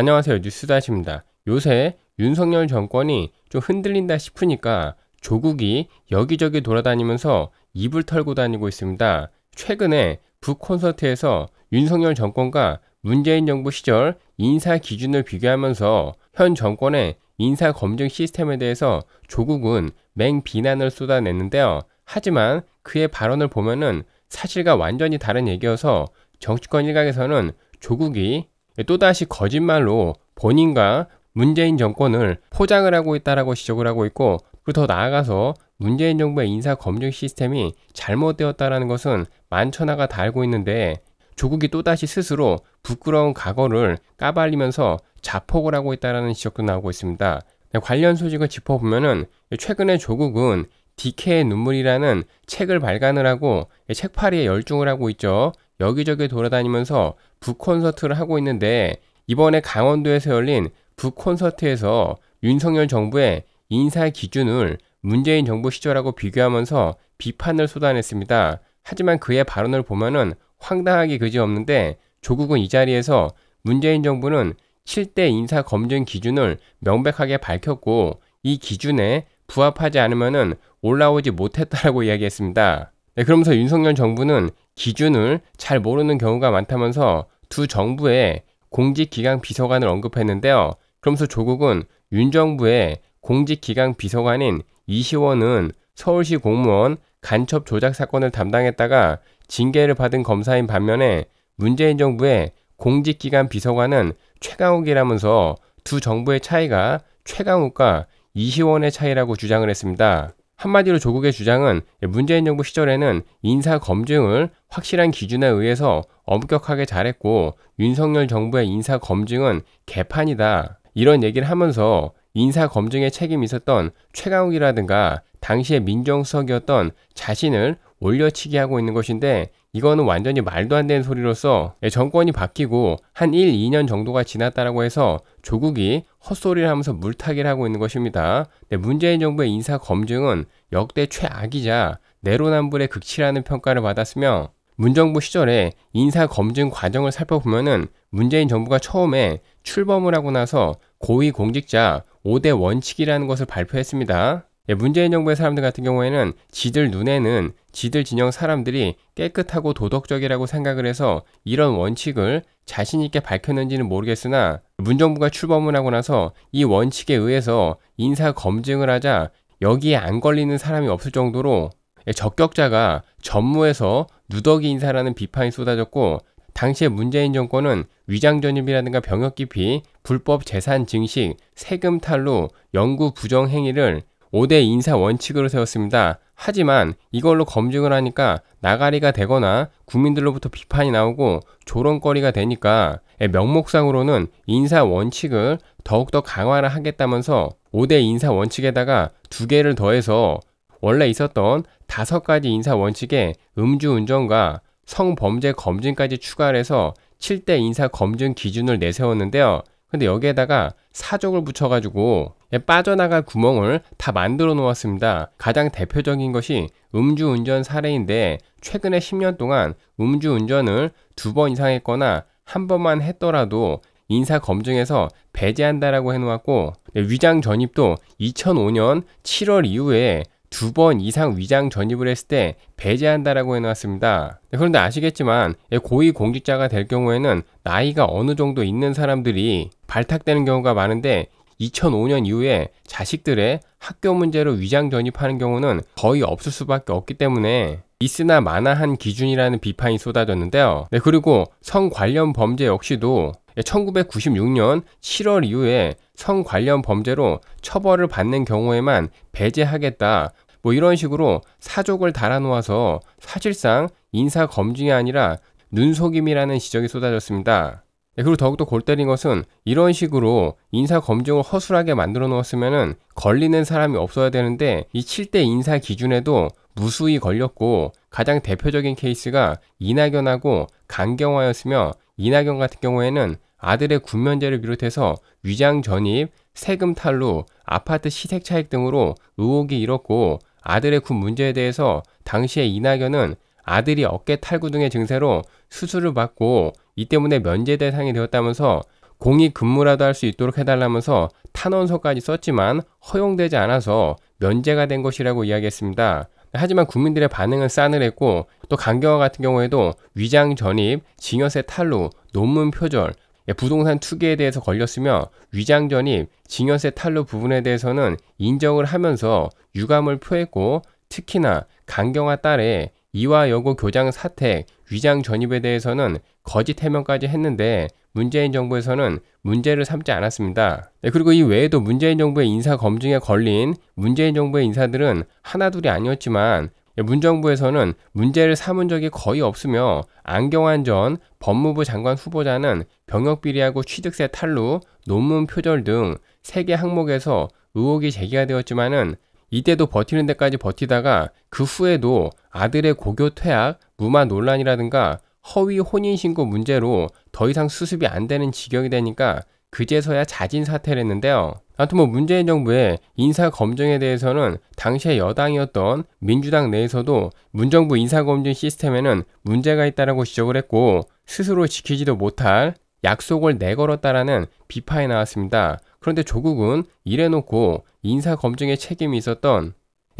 안녕하세요. 뉴스다시입니다. 요새 윤석열 정권이 좀 흔들린다 싶으니까 조국이 여기저기 돌아다니면서 입을 털고 다니고 있습니다. 최근에 북 콘서트에서 윤석열 정권과 문재인 정부 시절 인사 기준을 비교하면서 현 정권의 인사 검증 시스템에 대해서 조국은 맹비난을 쏟아냈는데요. 하지만 그의 발언을 보면은 사실과 완전히 다른 얘기여서 정치권 일각에서는 조국이 또다시 거짓말로 본인과 문재인 정권을 포장을 하고 있다라고 지적을 하고 있고 그리고 더 나아가서 문재인 정부의 인사 검증 시스템이 잘못되었다라는 것은 만천하가 다 알고 있는데 조국이 또다시 스스로 부끄러운 과거를 까발리면서 자폭을 하고 있다라는 지적도 나오고 있습니다. 네, 관련 소식을 짚어보면은 최근에 조국은 디케의 눈물이라는 책을 발간을 하고 책팔이에 열중을 하고 있죠. 여기저기 돌아다니면서 북 콘서트를 하고 있는데 이번에 강원도에서 열린 북 콘서트에서 윤석열 정부의 인사 기준을 문재인 정부 시절하고 비교하면서 비판을 쏟아냈습니다. 하지만 그의 발언을 보면은 황당하기 그지없는데 조국은 이 자리에서 문재인 정부는 7대 인사 검증 기준을 명백하게 밝혔고 이 기준에 부합하지 않으면 올라오지 못했다라고 이야기했습니다. 네, 그러면서 윤석열 정부는 기준을 잘 모르는 경우가 많다면서 두 정부의 공직기강 비서관을 언급했는데요. 그러면서 조국은 윤 정부의 공직기강 비서관인 이시원은 서울시 공무원 간첩 조작 사건을 담당했다가 징계를 받은 검사인 반면에 문재인 정부의 공직기관 비서관은 최강욱이라면서 두 정부의 차이가 최강욱과 이시원의 차이라고 주장을 했습니다. 한마디로 조국의 주장은 문재인 정부 시절에는 인사 검증을 확실한 기준에 의해서 엄격하게 잘했고 윤석열 정부의 인사 검증은 개판이다. 이런 얘기를 하면서 인사 검증에 책임이 있었던 최강욱이라든가 당시의 민정수석이었던 자신을 올려치기 하고 있는 것인데 이거는 완전히 말도 안 되는 소리로서 예, 정권이 바뀌고 한 1, 2년 정도가 지났다라고 해서 조국이 헛소리를 하면서 물타기를 하고 있는 것입니다. 네, 문재인 정부의 인사 검증은 역대 최악이자 내로남불의 극치라는 평가를 받았으며 문정부 시절에 인사 검증 과정을 살펴보면은 문재인 정부가 처음에 출범을 하고 나서 고위공직자 5대 원칙이라는 것을 발표했습니다. 예, 문재인 정부의 사람들 같은 경우에는 지들 눈에는 지들 진영 사람들이 깨끗하고 도덕적이라고 생각을 해서 이런 원칙을 자신있게 밝혔는지는 모르겠으나 문정부가 출범을 하고 나서 이 원칙에 의해서 인사 검증을 하자 여기에 안 걸리는 사람이 없을 정도로 예, 적격자가 전무에서 누더기 인사라는 비판이 쏟아졌고 당시에 문재인 정권은 위장 전입이라든가 병역 기피, 불법 재산 증식, 세금 탈루, 영구 부정 행위를 5대 인사 원칙으로 세웠습니다. 하지만 이걸로 검증을 하니까 나가리가 되거나 국민들로부터 비판이 나오고 조롱거리가 되니까 예, 명목상으로는 인사 원칙을 더욱더 강화를 하겠다면서 5대 인사 원칙에다가 두 개를 더해서 원래 있었던 다섯 가지 인사 원칙에 음주운전과 성범죄 검증까지 추가를 해서 7대 인사 검증 기준을 내세웠는데요. 근데 여기에다가 사족을 붙여가지고 빠져나갈 구멍을 다 만들어 놓았습니다. 가장 대표적인 것이 음주운전 사례인데 최근에 10년 동안 음주운전을 두 번 이상 했거나 한 번만 했더라도 인사 검증에서 배제한다라고 해놓았고 위장 전입도 2005년 7월 이후에 두번 이상 위장 전입을 했을 때 배제한다라고 해놨습니다. 네, 그런데 아시겠지만 예, 고위 공직자가 될 경우에는 나이가 어느 정도 있는 사람들이 발탁되는 경우가 많은데 2005년 이후에 자식들의 학교 문제로 위장 전입하는 경우는 거의 없을 수밖에 없기 때문에 있으나 마나한 기준이라는 비판이 쏟아졌는데요. 네, 그리고 성 관련 범죄 역시도 1996년 예, 7월 이후에 성 관련 범죄로 처벌을 받는 경우에만 배제하겠다. 뭐 이런 식으로 사족을 달아놓아서 사실상 인사검증이 아니라 눈속임이라는 지적이 쏟아졌습니다. 예, 그리고 더욱더 골 때린 것은 이런 식으로 인사 검증을 허술하게 만들어 놓았으면 걸리는 사람이 없어야 되는데 이 7대 인사 기준에도 무수히 걸렸고 가장 대표적인 케이스가 이낙연하고 강경화였으며 이낙연 같은 경우에는 아들의 군면제를 비롯해서 위장 전입, 세금 탈루, 아파트 시세 차익 등으로 의혹이 일었고 아들의 군 문제에 대해서 당시의 이낙연은 아들이 어깨 탈구 등의 증세로 수술을 받고 이 때문에 면제 대상이 되었다면서 공익 근무라도 할 수 있도록 해달라면서 탄원서까지 썼지만 허용되지 않아서 면제가 된 것이라고 이야기했습니다. 하지만 국민들의 반응은 싸늘했고 또 강경화 같은 경우에도 위장 전입, 징여세 탈루, 논문 표절, 예, 부동산 투기에 대해서 걸렸으며 위장 전입, 증여세 탈루 부분에 대해서는 인정을 하면서 유감을 표했고 특히나 강경화 딸의 이화 여고 교장 사택, 위장 전입에 대해서는 거짓 해명까지 했는데 문재인 정부에서는 문제를 삼지 않았습니다. 네, 그리고 이 외에도 문재인 정부의 인사 검증에 걸린 문재인 정부의 인사들은 하나둘이 아니었지만 예, 문정부에서는 문제를 삼은 적이 거의 없으며 안경환 전 법무부 장관 후보자는 병역비리하고 취득세 탈루, 논문 표절 등 3개 항목에서 의혹이 제기가 되었지만은 이때도 버티는 데까지 버티다가 그 후에도 아들의 고교 퇴학, 무마 논란이라든가 허위 혼인신고 문제로 더 이상 수습이 안 되는 지경이 되니까 그제서야 자진 사퇴를 했는데요. 아무튼 뭐 문재인 정부의 인사 검증에 대해서는 당시의 여당이었던 민주당 내에서도 문정부 인사 검증 시스템에는 문제가 있다라고 지적을 했고 스스로 지키지도 못할 약속을 내걸었다라는 비판이 나왔습니다. 그런데 조국은 이래놓고 인사 검증에 책임이 있었던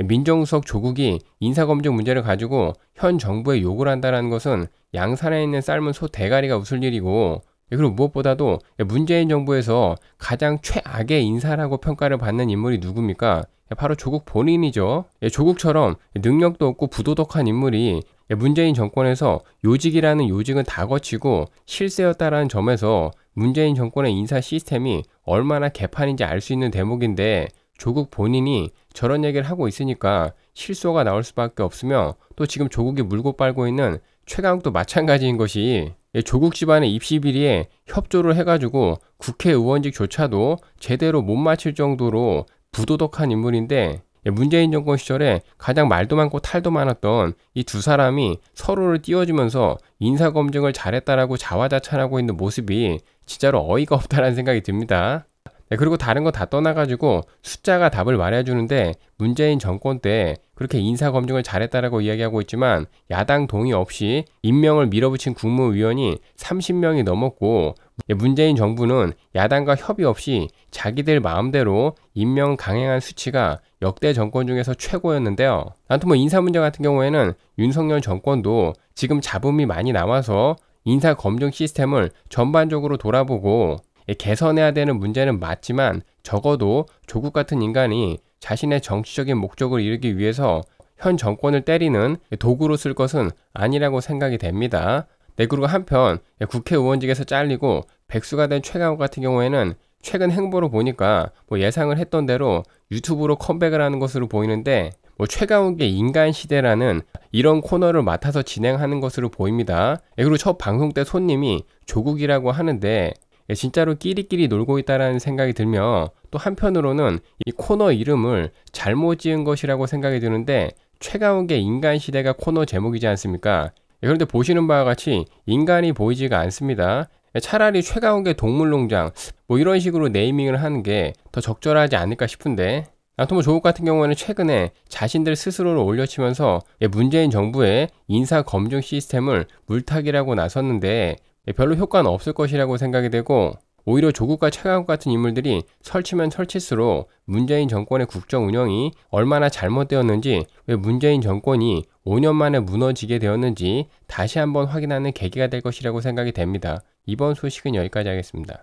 민정수석 조국이 인사 검증 문제를 가지고 현 정부에 욕을 한다라는 것은 양산에 있는 삶은 소 대가리가 웃을 일이고 예, 그리고 무엇보다도 예, 문재인 정부에서 가장 최악의 인사라고 평가를 받는 인물이 누굽니까? 예, 바로 조국 본인이죠. 조국처럼 능력도 없고 부도덕한 인물이 문재인 정권에서 요직이라는 요직은 다 거치고 실세였다라는 점에서 문재인 정권의 인사 시스템이 얼마나 개판인지 알 수 있는 대목인데 조국 본인이 저런 얘기를 하고 있으니까 실소가 나올 수밖에 없으며 또 지금 조국이 물고 빨고 있는 최강욱도 마찬가지인 것이 예, 조국 집안의 입시 비리에 협조를 해가지고 국회의원직조차도 제대로 못 마칠 정도로 부도덕한 인물인데 예, 문재인 정권 시절에 가장 말도 많고 탈도 많았던 이 두 사람이 서로를 띄워주면서 인사검증을 잘했다라고 자화자찬하고 있는 모습이 진짜로 어이가 없다라는 생각이 듭니다. 네, 그리고 다른 거 다 떠나가지고 숫자가 답을 말해주는데 문재인 정권 때 그렇게 인사 검증을 잘했다라고 이야기하고 있지만 야당 동의 없이 임명을 밀어붙인 국무위원이 30명이 넘었고 예, 문재인 정부는 야당과 협의 없이 자기들 마음대로 임명 강행한 수치가 역대 정권 중에서 최고였는데요. 아무튼 뭐 인사 문제 같은 경우에는 윤석열 정권도 지금 잡음이 많이 나와서 인사 검증 시스템을 전반적으로 돌아보고 예, 개선해야 되는 문제는 맞지만 적어도 조국 같은 인간이 자신의 정치적인 목적을 이루기 위해서 현 정권을 때리는 예, 도구로 쓸 것은 아니라고 생각이 됩니다. 네, 그리고 한편 예, 국회의원직에서 잘리고 백수가 된 최강욱 같은 경우에는 최근 행보로 보니까 뭐 예상을 했던 대로 유튜브로 컴백을 하는 것으로 보이는데 뭐 최강욱의 인간 시대라는 이런 코너를 맡아서 진행하는 것으로 보입니다. 예, 그리고 첫 방송 때 손님이 조국이라고 하는데 예, 진짜로 끼리끼리 놀고 있다라는 생각이 들며 또 한편으로는 이 코너 이름을 잘못 지은 것이라고 생각이 드는데 최강욱의 인간 시대가 코너 제목이지 않습니까? 예, 그런데 보시는 바와 같이 인간이 보이지가 않습니다. 예, 차라리 최강욱의 동물농장 뭐 이런 식으로 네이밍을 하는 게 더 적절하지 않을까 싶은데 아토모 뭐 조국 같은 경우에는 최근에 자신들 스스로를 올려치면서 문재인 정부의 인사 검증 시스템을 물타기라고 나섰는데 예, 별로 효과는 없을 것이라고 생각이 되고 오히려 조국과 차관국 같은 인물들이 설치면 설칠수록 문재인 정권의 국정 운영이 얼마나 잘못되었는지 왜 문재인 정권이 5년 만에 무너지게 되었는지 다시 한번 확인하는 계기가 될 것이라고 생각이 됩니다. 이번 소식은 여기까지 하겠습니다.